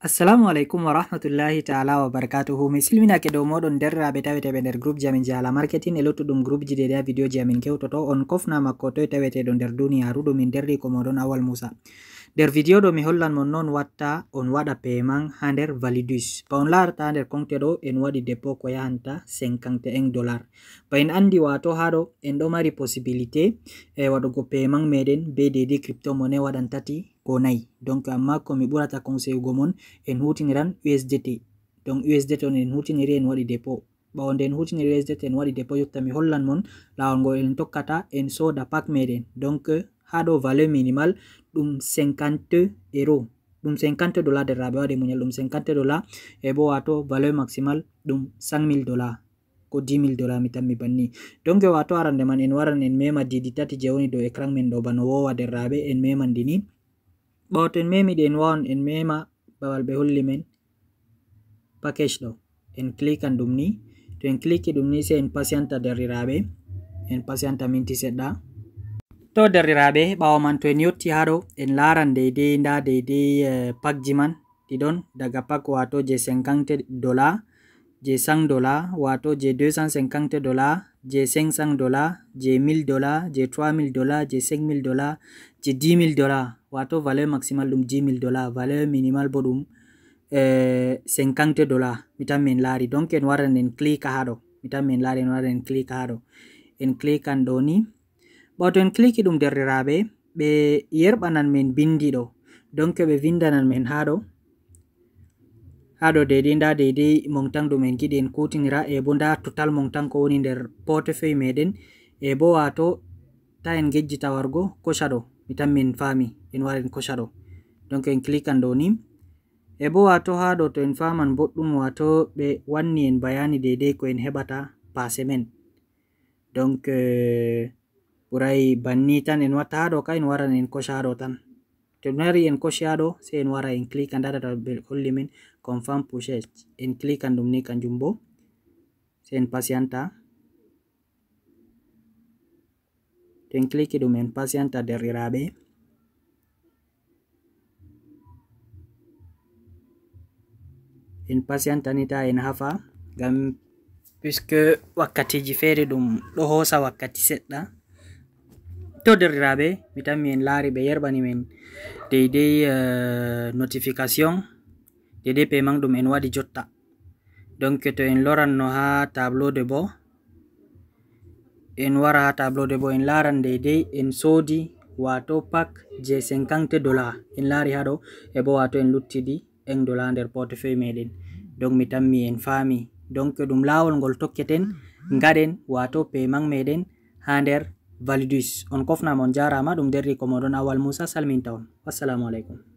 assalamu alaykum wa rahmatullahi taala wabarakatuhu mi silminake dow moɗon derraɓe taweteɓe nder groupe ji amin jahala marketing e luttuɗum groupe ji dede ha vidéo ji amin kewtoto on kofna makko toye taweteɗo nder duniyaru ɗumin derri ko moɗon awal moussa nder vidio ɗo mi hollan mon non watta on waɗa peman ha nder validus ba on larata ha nder comte ɗo en waɗi depo ko yahanta 51 dollar ba en andi wato haɗo en ɗo mari possibilité e waɗugo peman meɗen be dedi crypto mone waɗan tati ko nayi donc amma komi ɓurata conseilgo mon en hutiniran usdt donc usdt on en hutiniri en waɗi depo ɓawo nde en hutiniri usdt en waɗi depo jotta mi hollan mon lawol ngol en tokkata en soda pak meɗen donc haɗo valeur minimal ɗum 50 euro ɗum 50 dollar nder raɓe de munya ɗum 50 dollar e bo value valeur maximal ɗum 5000 dollar ko 10000 dollar mi tammi banni donc wato arande man en waran en mema didi tati jewoni do ekran écran men ɗo bano wowa de rabe en meman dini ni ɓawo to en memiɗi en wawan en mema babal be holli men package do en clikan ɗum ni to en click ɗum ni en patienta rabe en patienta minti sedda to derɗiraɓe ɓawo man to en ti haro en laran deidei nda de e, pak jiman ti don daga pak wato je 50 dollar je 100 dollar wato je 250 dollar je 500 dollar je 1000 dollar je 3000 dollar je 5000 dollar je 10000 dollar wato valeur maximal dum 10000 dollar valeur minimal bodum eh 50 dollar mitam men lari, donc en waran en click haro mitam men lari en waran en click haro en click andoni Bato en clikiɗum derɗiraɓe ɓe yerɓanan men bindi ɗo donc ɓe vindanan men hado hado haa ɗo dedei nda dedei montan ɗum en giɗi en kutinira e bo total montang ko woni nder portefeuille meɗen e bo wato ta en gejji tawargo ko shadow mi fami min en wara ko shadow donc en clikan ando ni e bo wato to en faman boɗɗum wato be wanni en bayani dedi ko en hebata pase men donc burai banni tan en watta do kai en waran en ko shado tan to nari en ko shado se en wara en click and data ɓe holli min confirm purchase en click and dum ni kan jumbo se en pasianta to en click dum en pasiyanta rirabe en pasianta ni ta en hafa gam puisque wakati feere dum do hosa wakkati sedda wattodiri raaɓe mi vitamin lari bayar bani men min eh, notification deydey pemang dum en wadi jotta donc to en no ha tableau de bo en wara ha tableau de bo en laran dede en soodi wato pak je 50 dollar en kan, lari hado e bo wato en di en dollar nder portefeuille meden donc mi tammi en fami donc dum lawol gol tokketen ngaɗen wato pemang meden ha der validus on kofnama on jarama ɗum derri ko moɗon awal moussa salminta on wassalamu aleykum